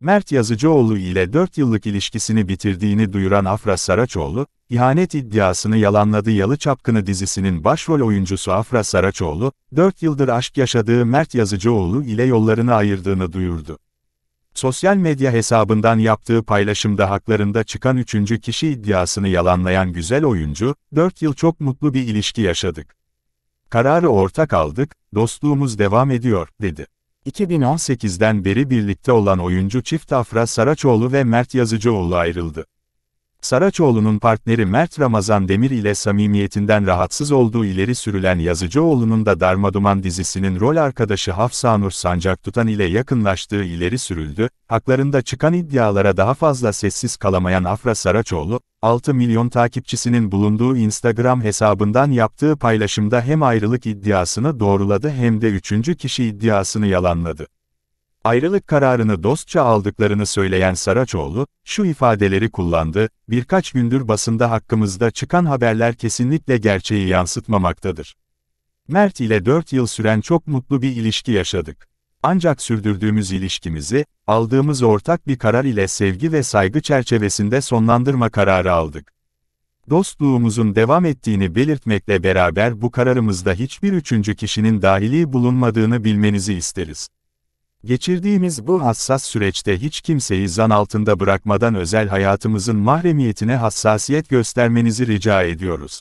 Mert Yazıcıoğlu ile 4 yıllık ilişkisini bitirdiğini duyuran Afra Saraçoğlu, ihanet iddiasını yalanladı Yalı Çapkını dizisinin başrol oyuncusu Afra Saraçoğlu, 4 yıldır aşk yaşadığı Mert Yazıcıoğlu ile yollarını ayırdığını duyurdu. Sosyal medya hesabından yaptığı paylaşımda haklarında çıkan üçüncü kişi iddiasını yalanlayan güzel oyuncu, 4 yıl çok mutlu bir ilişki yaşadık. Kararı ortak aldık, dostluğumuz devam ediyor, dedi. 2018'den beri birlikte olan oyuncu çift Afra Saraçoğlu ve Mert Yazıcıoğlu ayrıldı. Saraçoğlu'nun partneri Mert Ramazan Demir ile samimiyetinden rahatsız olduğu ileri sürülen Yazıcıoğlu'nun da Darmaduman dizisinin rol arkadaşı Hafsa Nur Sancaktutan ile yakınlaştığı ileri sürüldü, haklarında çıkan iddialara daha fazla sessiz kalamayan Afra Saraçoğlu, 6 milyon takipçisinin bulunduğu Instagram hesabından yaptığı paylaşımda hem ayrılık iddiasını doğruladı hem de üçüncü kişi iddiasını yalanladı. Ayrılık kararını dostça aldıklarını söyleyen Saraçoğlu, şu ifadeleri kullandı, birkaç gündür basında hakkımızda çıkan haberler kesinlikle gerçeği yansıtmamaktadır. Mert ile 4 yıl süren çok mutlu bir ilişki yaşadık. Ancak sürdürdüğümüz ilişkimizi, aldığımız ortak bir karar ile sevgi ve saygı çerçevesinde sonlandırma kararı aldık. Dostluğumuzun devam ettiğini belirtmekle beraber bu kararımızda hiçbir üçüncü kişinin dahili bulunmadığını bilmenizi isteriz. Geçirdiğimiz bu hassas süreçte hiç kimseyi zan altında bırakmadan özel hayatımızın mahremiyetine hassasiyet göstermenizi rica ediyoruz.